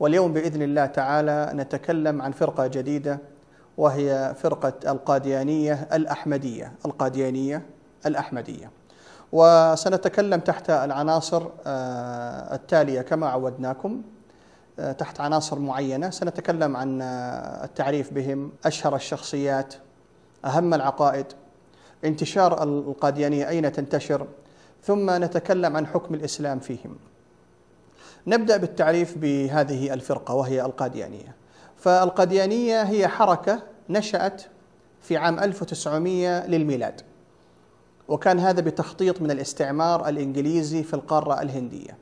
واليوم باذن الله تعالى نتكلم عن فرقه جديده وهي فرقه القاديانيه الاحمديه، القاديانيه الاحمديه. وسنتكلم تحت العناصر آه، التاليه كما عودناكم آه، تحت عناصر معينه، سنتكلم عن آه، التعريف بهم، اشهر الشخصيات، اهم العقائد، انتشار القاديانيه اين تنتشر، ثم نتكلم عن حكم الاسلام فيهم. نبدأ بالتعريف بهذه الفرقة وهي القاديانية فالقاديانية هي حركة نشأت في عام 1900 للميلاد وكان هذا بتخطيط من الاستعمار الإنجليزي في القارة الهندية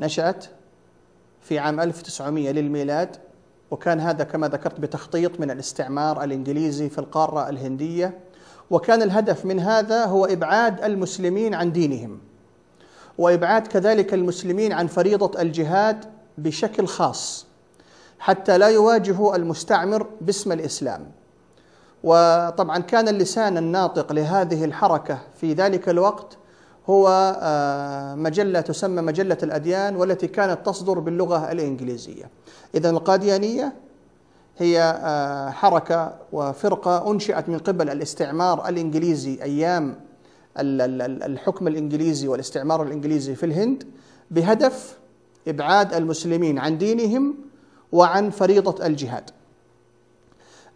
نشأت في عام 1900 للميلاد وكان هذا كما ذكرت بتخطيط من الاستعمار الإنجليزي في القارة الهندية وكان الهدف من هذا هو إبعاد المسلمين عن دينهم وإبعاد كذلك المسلمين عن فريضة الجهاد بشكل خاص حتى لا يواجهوا المستعمر باسم الإسلام وطبعا كان اللسان الناطق لهذه الحركة في ذلك الوقت هو آه، مجلة تسمى مجلة الأديان والتي كانت تصدر باللغة الإنجليزية إذا القاديانية هي آه، حركة وفرقة أنشئت من قبل الاستعمار الإنجليزي أيام الحكم الانجليزي والاستعمار الانجليزي في الهند بهدف ابعاد المسلمين عن دينهم وعن فريضه الجهاد.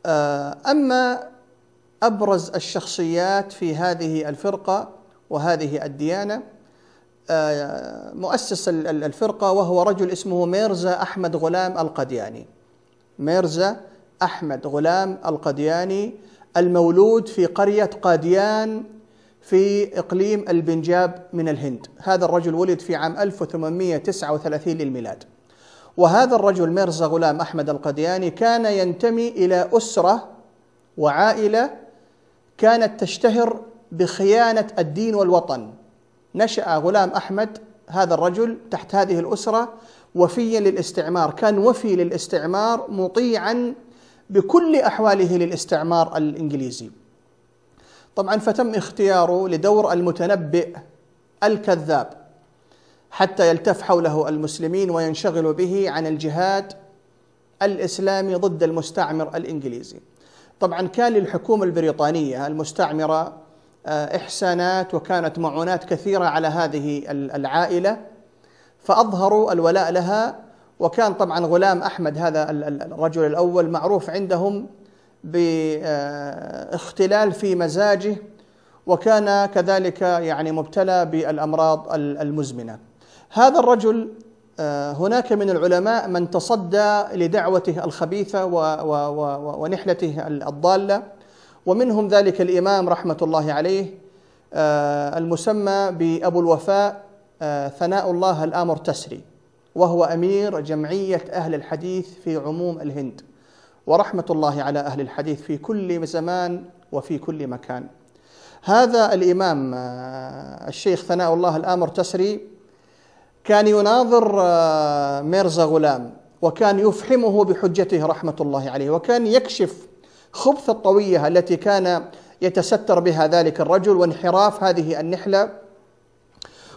آه، اما ابرز الشخصيات في هذه الفرقه وهذه الديانه آه، مؤسس الفرقه وهو رجل اسمه ميرزا احمد غلام القدياني. ميرزا احمد غلام القدياني المولود في قريه قاديان في إقليم البنجاب من الهند هذا الرجل ولد في عام 1839 للميلاد وهذا الرجل ميرزا غلام أحمد القدياني كان ينتمي إلى أسرة وعائلة كانت تشتهر بخيانة الدين والوطن نشأ غلام أحمد هذا الرجل تحت هذه الأسرة وفيا للاستعمار كان وفي للاستعمار مطيعا بكل أحواله للاستعمار الإنجليزي طبعا فتم اختياره لدور المتنبئ الكذاب حتى يلتف حوله المسلمين وينشغل به عن الجهاد الاسلامي ضد المستعمر الانجليزي. طبعا كان للحكومه البريطانيه المستعمره آه، احسانات وكانت معونات كثيره على هذه العائله فاظهروا الولاء لها وكان طبعا غلام احمد هذا الرجل الاول معروف عندهم باختلال في مزاجه وكان كذلك يعني مبتلى بالامراض المزمنه. هذا الرجل آه، هناك من العلماء من تصدى لدعوته الخبيثه ونحلته الضاله ومنهم ذلك الامام رحمه الله عليه آه، المسمى بابو الوفاء آه، ثناء الله الامر تسري وهو امير جمعيه اهل الحديث في عموم الهند. ورحمة الله على أهل الحديث في كل زمان وفي كل مكان هذا الإمام آه، الشيخ ثناء الله الآمر تسري كان يناظر آه، ميرزا غلام وكان يفحمه بحجته رحمة الله عليه وكان يكشف خبث الطوية التي كان يتستر بها ذلك الرجل وانحراف هذه النحلة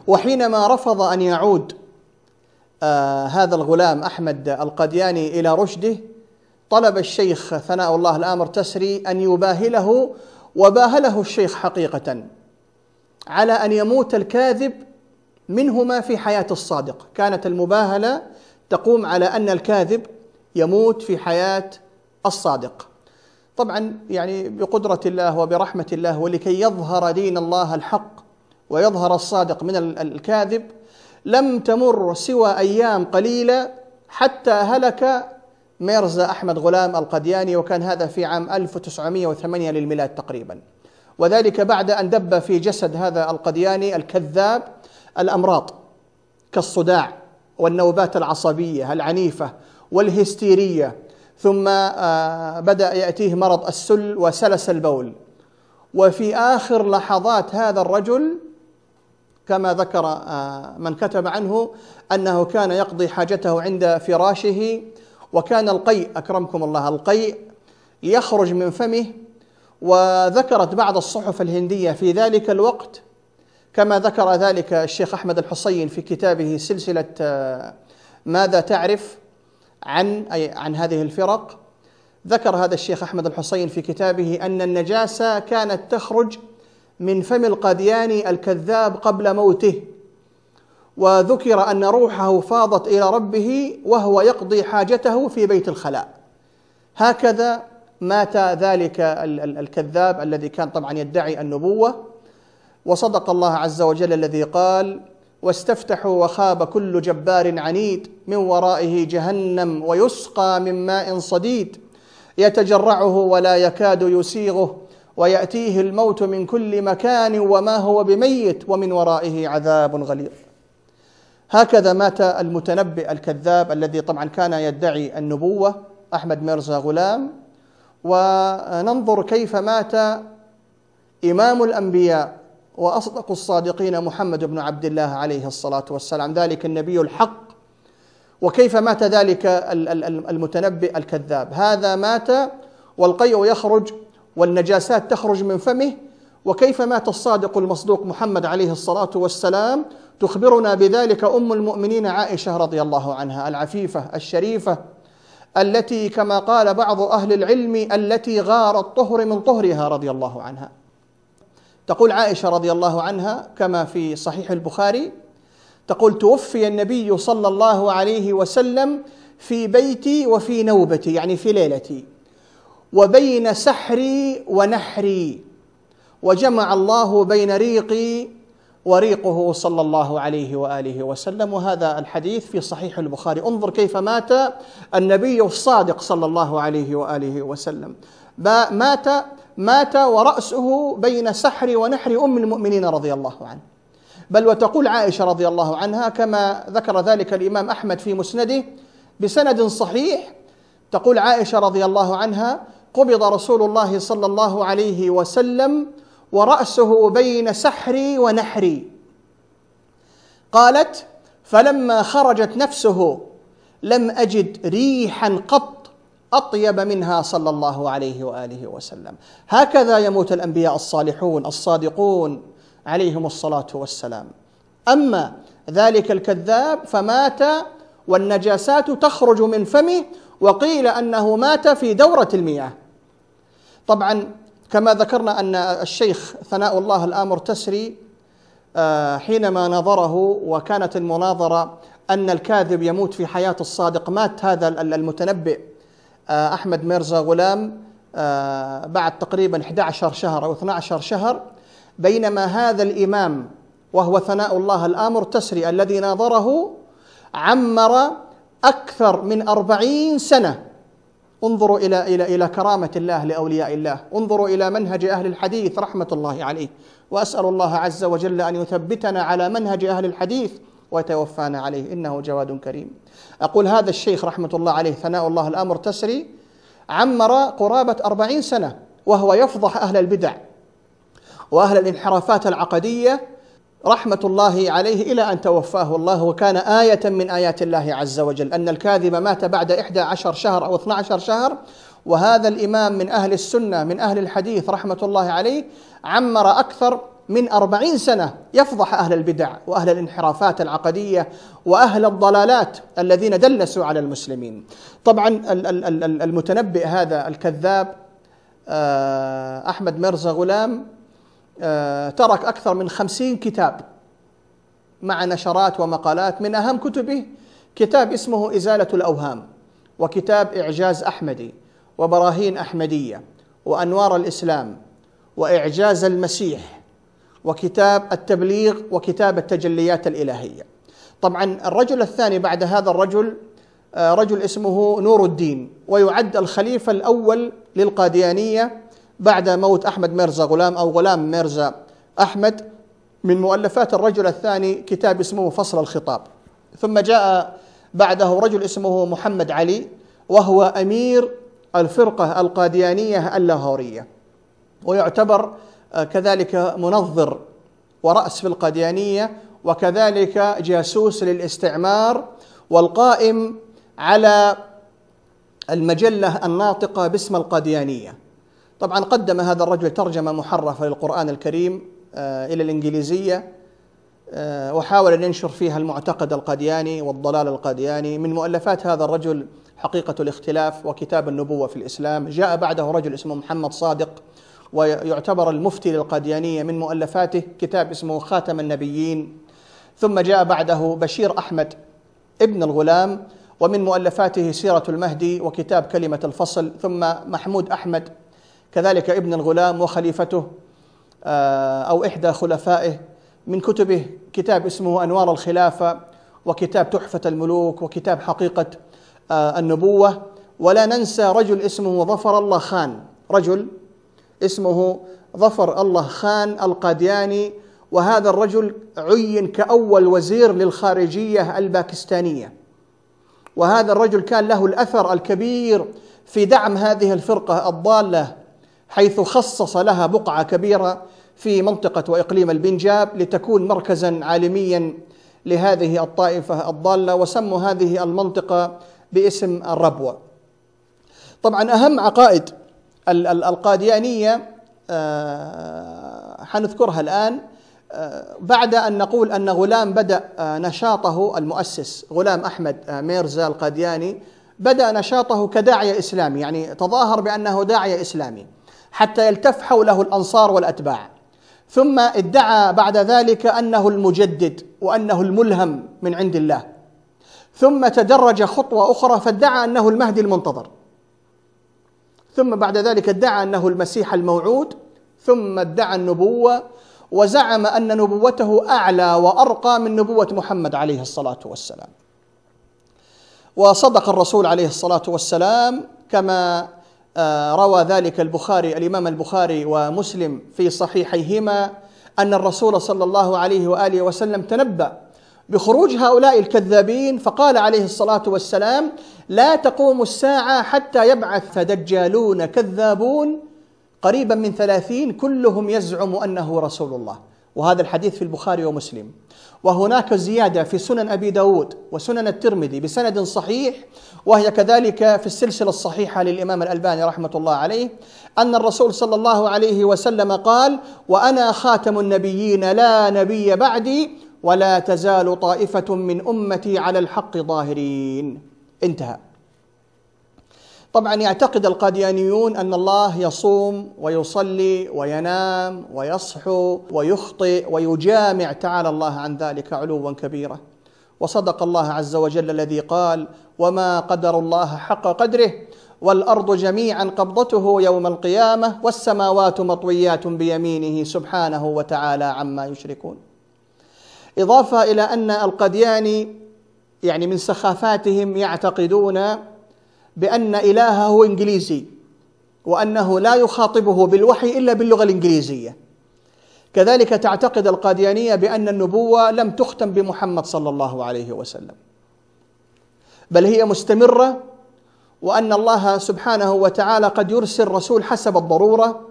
وحينما رفض أن يعود آه هذا الغلام أحمد القدياني إلى رشده طلب الشيخ ثناء الله الامر تسري ان يباهله وباهله الشيخ حقيقه على ان يموت الكاذب منهما في حياه الصادق كانت المباهله تقوم على ان الكاذب يموت في حياه الصادق طبعا يعني بقدره الله وبرحمه الله ولكي يظهر دين الله الحق ويظهر الصادق من الكاذب لم تمر سوى ايام قليله حتى هلك ميرزا أحمد غلام القدياني وكان هذا في عام 1908 للميلاد تقريبا وذلك بعد أن دب في جسد هذا القدياني الكذاب الأمراض كالصداع والنوبات العصبية العنيفة والهستيرية ثم آه، بدأ يأتيه مرض السل وسلس البول وفي آخر لحظات هذا الرجل كما ذكر آه، من كتب عنه أنه كان يقضي حاجته عند فراشه وكان القيء أكرمكم الله القيء يخرج من فمه وذكرت بعض الصحف الهندية في ذلك الوقت كما ذكر ذلك الشيخ أحمد الحصين في كتابه سلسلة آه، ماذا تعرف عن أي عن هذه الفرق ذكر هذا الشيخ أحمد الحصين في كتابه أن النجاسة كانت تخرج من فم القادياني الكذاب قبل موته وذكر أن روحه فاضت إلى ربه وهو يقضي حاجته في بيت الخلاء هكذا مات ذلك الكذاب الذي كان طبعا يدعي النبوة وصدق الله عز وجل الذي قال واستفتحوا وخاب كل جبار عنيد من ورائه جهنم ويسقى من ماء صديد يتجرعه ولا يكاد يسيغه ويأتيه الموت من كل مكان وما هو بميت ومن ورائه عذاب غليظ هكذا مات المتنبئ الكذاب الذي طبعا كان يدعي النبوة أحمد ميرزا غلام وننظر كيف مات إمام الأنبياء وأصدق الصادقين محمد بن عبد الله عليه الصلاة والسلام ذلك النبي الحق وكيف مات ذلك المتنبئ الكذاب هذا مات والقيء يخرج والنجاسات تخرج من فمه وكيف مات الصادق المصدوق محمد عليه الصلاة والسلام تخبرنا بذلك أم المؤمنين عائشة رضي الله عنها العفيفة الشريفة التي كما قال بعض أهل العلم التي غار الطهر من طهرها رضي الله عنها تقول عائشة رضي الله عنها كما في صحيح البخاري تقول توفي النبي صلى الله عليه وسلم في بيتي وفي نوبتي يعني في ليلتي وبين سحري ونحري وجمع الله بين ريقي وريقه صلى الله عليه واله وسلم وهذا الحديث في صحيح البخاري انظر كيف مات النبي الصادق صلى الله عليه واله وسلم مات مات وراسه بين سحر ونحر ام المؤمنين رضي الله عنه بل وتقول عائشه رضي الله عنها كما ذكر ذلك الامام احمد في مسنده بسند صحيح تقول عائشه رضي الله عنها قبض رسول الله صلى الله عليه وسلم ورأسه بين سحري ونحري قالت فلما خرجت نفسه لم أجد ريحا قط أطيب منها صلى الله عليه وآله وسلم هكذا يموت الأنبياء الصالحون الصادقون عليهم الصلاة والسلام أما ذلك الكذاب فمات والنجاسات تخرج من فمه وقيل انه مات في دوره المياه. طبعا كما ذكرنا أن الشيخ ثناء الله الآمر تسري آه، حينما نظره وكانت المناظرة أن الكاذب يموت في حياة الصادق مات هذا المتنبئ آه، أحمد ميرزا غلام آه، بعد تقريبا 11 شهر أو 12 شهر بينما هذا الإمام وهو ثناء الله الآمر تسري الذي ناظره عمر أكثر من أربعين سنة انظروا إلى إلى إلى كرامة الله لأولياء الله انظروا إلى منهج أهل الحديث رحمة الله عليه وأسأل الله عز وجل أن يثبتنا على منهج أهل الحديث ويتوفانا عليه إنه جواد كريم أقول هذا الشيخ رحمة الله عليه ثناء الله الأمر تسري عمر قرابة أربعين سنة وهو يفضح أهل البدع وأهل الانحرافات العقدية رحمة الله عليه إلى أن توفاه الله وكان آية من آيات الله عز وجل أن الكاذب مات بعد 11 شهر أو 12 شهر وهذا الإمام من أهل السنة من أهل الحديث رحمة الله عليه عمر أكثر من أربعين سنة يفضح أهل البدع وأهل الانحرافات العقدية وأهل الضلالات الذين دلسوا على المسلمين طبعا المتنبئ هذا الكذاب آه، أحمد مرزا غلام آه، ترك أكثر من خمسين كتاب مع نشرات ومقالات من أهم كتبه كتاب اسمه إزالة الأوهام وكتاب إعجاز أحمدي وبراهين أحمدية وأنوار الإسلام وإعجاز المسيح وكتاب التبليغ وكتاب التجليات الإلهية طبعا الرجل الثاني بعد هذا الرجل آه، رجل اسمه نور الدين ويعد الخليفة الأول للقاديانية بعد موت أحمد ميرزا غلام أو غلام ميرزا أحمد من مؤلفات الرجل الثاني كتاب اسمه فصل الخطاب ثم جاء بعده رجل اسمه محمد علي وهو أمير الفرقة القاديانية اللاهورية ويعتبر آه، كذلك منظر ورأس في القاديانية وكذلك جاسوس للاستعمار والقائم على المجلة الناطقة باسم القاديانية طبعا قدم هذا الرجل ترجمة محرفة للقرآن الكريم آه، إلى الإنجليزية آه، وحاول أن ينشر فيها المعتقد القادياني والضلال القادياني من مؤلفات هذا الرجل حقيقة الاختلاف وكتاب النبوة في الإسلام جاء بعده رجل اسمه محمد صادق ويعتبر المفتي للقاديانية من مؤلفاته كتاب اسمه خاتم النبيين ثم جاء بعده بشير أحمد ابن الغلام ومن مؤلفاته سيرة المهدي وكتاب كلمة الفصل ثم محمود أحمد كذلك ابن الغلام وخليفته آه، أو إحدى خلفائه من كتبه كتاب اسمه أنوار الخلافة وكتاب تحفة الملوك وكتاب حقيقة آه، النبوة ولا ننسى رجل اسمه ظفر الله خان رجل اسمه ظفر الله خان القادياني وهذا الرجل عين كأول وزير للخارجية الباكستانية وهذا الرجل كان له الأثر الكبير في دعم هذه الفرقة الضالة حيث خصص لها بقعة كبيرة في منطقة وإقليم البنجاب لتكون مركزا عالميا لهذه الطائفة الضالة وسموا هذه المنطقة باسم الربوة طبعا أهم عقائد القاديانية آه، حنذكرها الآن آه، بعد أن نقول أن غلام بدأ آه، نشاطه المؤسس غلام أحمد ميرزا القادياني بدأ نشاطه كداعية إسلامي يعني تظاهر بأنه داعية إسلامي حتى يلتف حوله الانصار والاتباع ثم ادعى بعد ذلك انه المجدد وانه الملهم من عند الله ثم تدرج خطوه اخرى فادعى انه المهدي المنتظر ثم بعد ذلك ادعى انه المسيح الموعود ثم ادعى النبوه وزعم ان نبوته اعلى وارقى من نبوه محمد عليه الصلاه والسلام وصدق الرسول عليه الصلاه والسلام كما آه، روى ذلك البخاري الإمام البخاري ومسلم في صحيحيهما أن الرسول صلى الله عليه وآله وسلم تنبأ بخروج هؤلاء الكذابين فقال عليه الصلاة والسلام لا تقوم الساعة حتى يبعث دجالون كذابون قريبا من ثلاثين كلهم يزعم أنه رسول الله وهذا الحديث في البخاري ومسلم وهناك زيادة في سنن أبي داود وسنن الترمذي بسند صحيح وهي كذلك في السلسلة الصحيحة للإمام الألباني رحمة الله عليه أن الرسول صلى الله عليه وسلم قال وأنا خاتم النبيين لا نبي بعدي ولا تزال طائفة من أمتي على الحق ظاهرين انتهى طبعا يعتقد القاديانيون ان الله يصوم ويصلي وينام ويصحو ويخطئ ويجامع تعالى الله عن ذلك علوا كبيرا وصدق الله عز وجل الذي قال وما قدر الله حق قدره والارض جميعا قبضته يوم القيامه والسماوات مطويات بيمينه سبحانه وتعالى عما يشركون اضافه الى ان القدياني يعني من سخافاتهم يعتقدون بأن إلهه إنجليزي وأنه لا يخاطبه بالوحي إلا باللغة الإنجليزية كذلك تعتقد القاديانية بأن النبوة لم تختم بمحمد صلى الله عليه وسلم بل هي مستمرة وأن الله سبحانه وتعالى قد يرسل رسول حسب الضرورة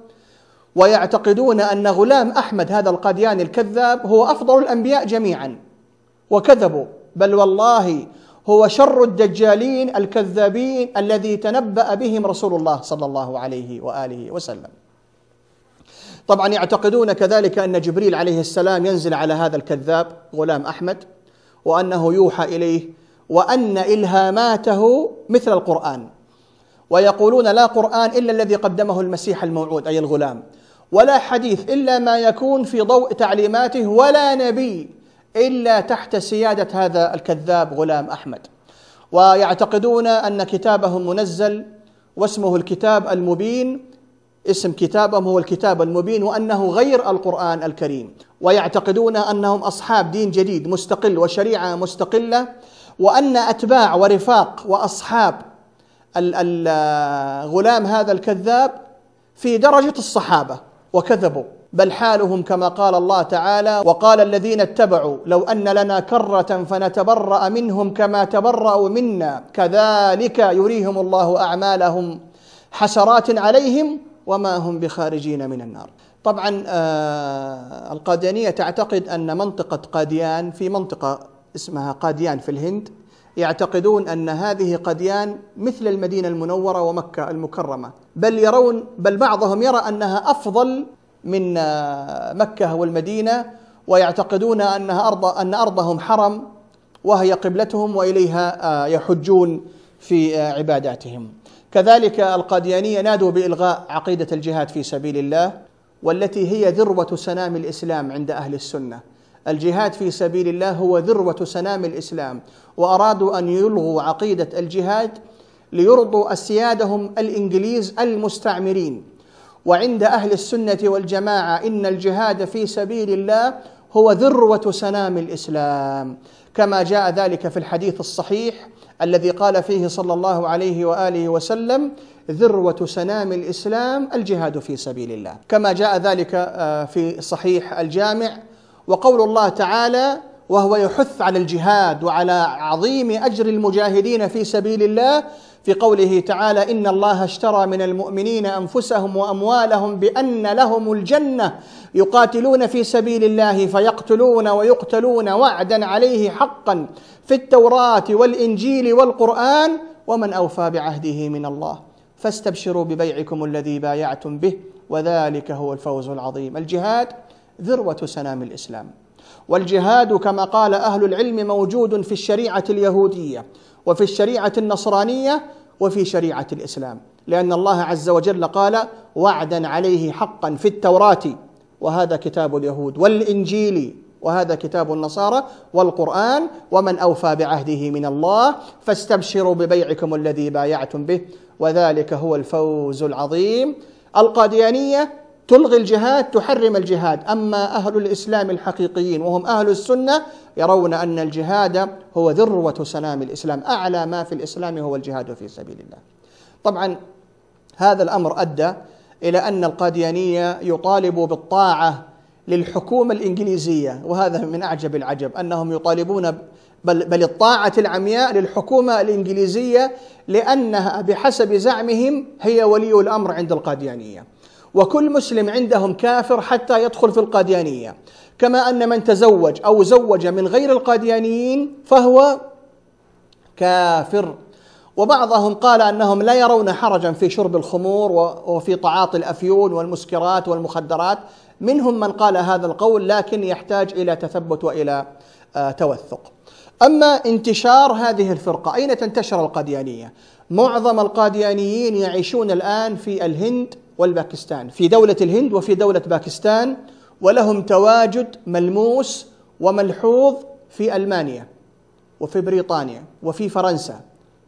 ويعتقدون أن غلام أحمد هذا القادياني الكذاب هو أفضل الأنبياء جميعا وكذبوا بل والله هو شر الدجالين الكذابين الذي تنبأ بهم رسول الله صلى الله عليه وآله وسلم طبعا يعتقدون كذلك أن جبريل عليه السلام ينزل على هذا الكذاب غلام أحمد وأنه يوحى إليه وأن إلهاماته مثل القرآن ويقولون لا قرآن إلا الذي قدمه المسيح الموعود أي الغلام ولا حديث إلا ما يكون في ضوء تعليماته ولا نبي إلا تحت سيادة هذا الكذاب غلام أحمد ويعتقدون أن كتابهم منزل واسمه الكتاب المبين اسم كتابهم هو الكتاب المبين وأنه غير القرآن الكريم ويعتقدون أنهم أصحاب دين جديد مستقل وشريعة مستقلة وأن أتباع ورفاق وأصحاب غلام هذا الكذاب في درجة الصحابة وكذبوا بل حالهم كما قال الله تعالى وقال الذين اتبعوا لو ان لنا كره فنتبرا منهم كما تبراوا منا كذلك يريهم الله اعمالهم حسرات عليهم وما هم بخارجين من النار طبعا آه القاديانيه تعتقد ان منطقه قاديان في منطقه اسمها قاديان في الهند يعتقدون ان هذه قديان مثل المدينه المنوره ومكه المكرمه بل يرون بل بعضهم يرى انها افضل من آه، مكة والمدينة ويعتقدون أنها أرض أن أرضهم حرم وهي قبلتهم وإليها آه، يحجون في آه، عباداتهم كذلك القاديانية نادوا بإلغاء عقيدة الجهاد في سبيل الله والتي هي ذروة سنام الإسلام عند أهل السنة الجهاد في سبيل الله هو ذروة سنام الإسلام وأرادوا أن يلغوا عقيدة الجهاد ليرضوا أسيادهم الإنجليز المستعمرين وعند اهل السنه والجماعه ان الجهاد في سبيل الله هو ذروه سنام الاسلام كما جاء ذلك في الحديث الصحيح الذي قال فيه صلى الله عليه واله وسلم ذروه سنام الاسلام الجهاد في سبيل الله كما جاء ذلك آه، في صحيح الجامع وقول الله تعالى وهو يحث على الجهاد وعلى عظيم اجر المجاهدين في سبيل الله في قوله تعالى ان الله اشترى من المؤمنين انفسهم واموالهم بان لهم الجنه يقاتلون في سبيل الله فيقتلون ويقتلون وعدا عليه حقا في التوراه والانجيل والقران ومن اوفى بعهده من الله فاستبشروا ببيعكم الذي بايعتم به وذلك هو الفوز العظيم الجهاد ذروه سنام الاسلام والجهاد كما قال اهل العلم موجود في الشريعه اليهوديه وفي الشريعه النصرانيه وفي شريعه الاسلام لان الله عز وجل قال وعدا عليه حقا في التوراه وهذا كتاب اليهود والانجيل وهذا كتاب النصارى والقرآن ومن أوفى بعهده من الله فاستبشروا ببيعكم الذي بايعتم به وذلك هو الفوز العظيم القاديانية تلغي الجهاد تحرم الجهاد أما أهل الإسلام الحقيقيين وهم أهل السنة يرون أن الجهاد هو ذروة سلام الإسلام أعلى ما في الإسلام هو الجهاد في سبيل الله طبعا هذا الأمر أدى إلى أن القاديانية يطالبوا بالطاعة للحكومة الإنجليزية وهذا من أعجب العجب أنهم يطالبون بل, بل الطاعة العمياء للحكومة الإنجليزية لأنها بحسب زعمهم هي ولي الأمر عند القاديانية وكل مسلم عندهم كافر حتى يدخل في القاديانية كما أن من تزوج أو زوج من غير القاديانيين فهو كافر وبعضهم قال انهم لا يرون حرجا في شرب الخمور وفي تعاطي الافيون والمسكرات والمخدرات منهم من قال هذا القول لكن يحتاج الى تثبت والى آه، توثق. اما انتشار هذه الفرقه، اين تنتشر القاديانيه؟ معظم القاديانيين يعيشون الان في الهند والباكستان في دولة الهند وفي دولة باكستان ولهم تواجد ملموس وملحوظ في ألمانيا وفي بريطانيا وفي فرنسا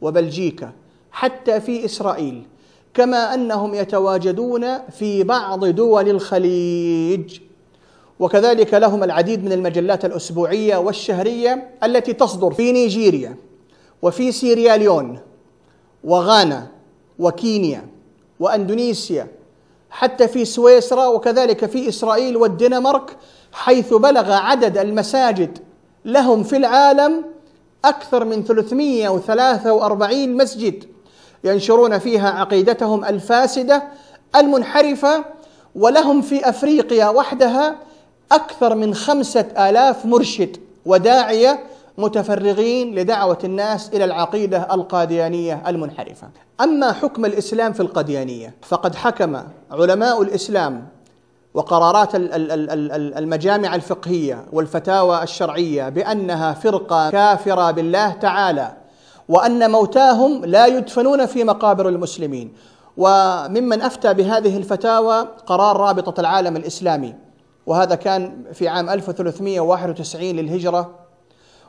وبلجيكا حتى في إسرائيل كما أنهم يتواجدون في بعض دول الخليج وكذلك لهم العديد من المجلات الأسبوعية والشهرية التي تصدر في نيجيريا وفي سيرياليون وغانا وكينيا واندونيسيا حتى في سويسرا وكذلك في اسرائيل والدنمارك حيث بلغ عدد المساجد لهم في العالم اكثر من 343 مسجد ينشرون فيها عقيدتهم الفاسده المنحرفه ولهم في افريقيا وحدها اكثر من خمسه الاف مرشد وداعيه متفرغين لدعوة الناس إلى العقيدة القاديانية المنحرفة أما حكم الإسلام في القديانية فقد حكم علماء الإسلام وقرارات المجامع الفقهية والفتاوى الشرعية بأنها فرقة كافرة بالله تعالى وأن موتاهم لا يدفنون في مقابر المسلمين وممن أفتى بهذه الفتاوى قرار رابطة العالم الإسلامي وهذا كان في عام 1391 للهجرة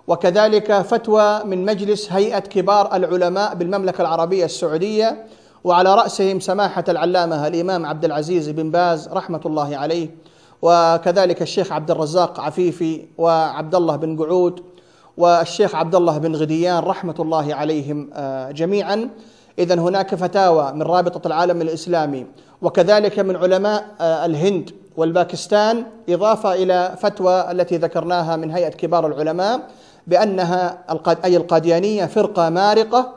وكذلك فتوى من مجلس هيئة كبار العلماء بالمملكة العربية السعودية وعلى رأسهم سماحة العلامة الإمام عبد العزيز بن باز رحمة الله عليه وكذلك الشيخ عبد الرزاق عفيفي وعبد الله بن قعود والشيخ عبد الله بن غديان رحمة الله عليهم آه، جميعا إذا هناك فتاوى من رابطة العالم الإسلامي وكذلك من علماء آه، الهند والباكستان إضافة إلى فتوى التي ذكرناها من هيئة كبار العلماء بأنها أي القاديانية فرقة مارقة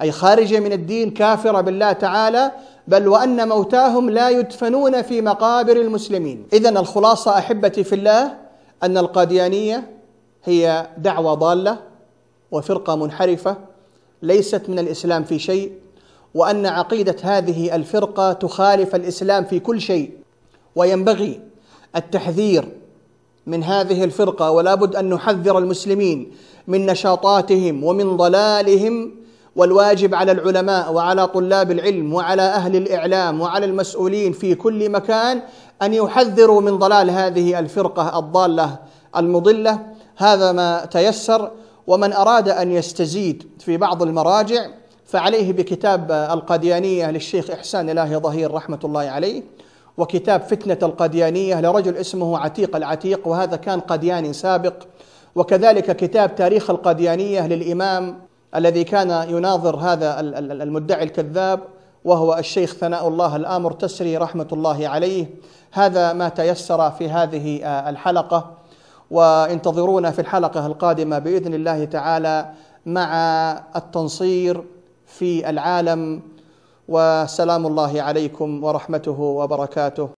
أي خارجة من الدين كافرة بالله تعالى بل وأن موتاهم لا يدفنون في مقابر المسلمين إذا الخلاصة أحبتي في الله أن القاديانية هي دعوة ضالة وفرقة منحرفة ليست من الإسلام في شيء وأن عقيدة هذه الفرقة تخالف الإسلام في كل شيء وينبغي التحذير من هذه الفرقه ولا بد ان نحذر المسلمين من نشاطاتهم ومن ضلالهم والواجب على العلماء وعلى طلاب العلم وعلى اهل الاعلام وعلى المسؤولين في كل مكان ان يحذروا من ضلال هذه الفرقه الضاله المضله هذا ما تيسر ومن اراد ان يستزيد في بعض المراجع فعليه بكتاب القديانية للشيخ احسان الله ظهير رحمه الله عليه وكتاب فتنة القديانية لرجل اسمه عتيق العتيق وهذا كان قدياني سابق وكذلك كتاب تاريخ القديانية للإمام الذي كان يناظر هذا المدعي الكذاب وهو الشيخ ثناء الله الآمر تسري رحمة الله عليه هذا ما تيسر في هذه آه، الحلقة وانتظرونا في الحلقة القادمة بإذن الله تعالى مع التنصير في العالم وسلام الله عليكم ورحمته وبركاته